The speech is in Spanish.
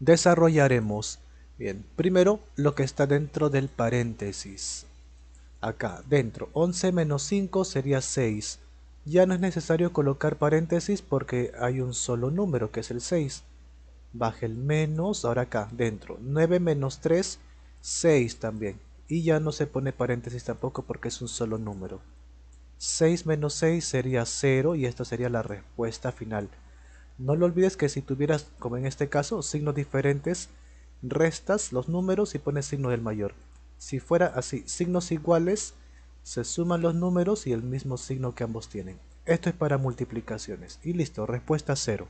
desarrollaremos. Bien, primero lo que está dentro del paréntesis. Acá, dentro, 11 menos 5 sería 6. Ya no es necesario colocar paréntesis porque hay un solo número que es el 6. baje el menos, ahora acá, dentro. 9 menos 3, 6 también. Y ya no se pone paréntesis tampoco porque es un solo número. 6 menos 6 sería 0 y esta sería la respuesta final. No lo olvides que si tuvieras, como en este caso, signos diferentes, restas los números y pones signo del mayor. Si fuera así, signos iguales, se suman los números y el mismo signo que ambos tienen. Esto es para multiplicaciones. Y listo, respuesta 0.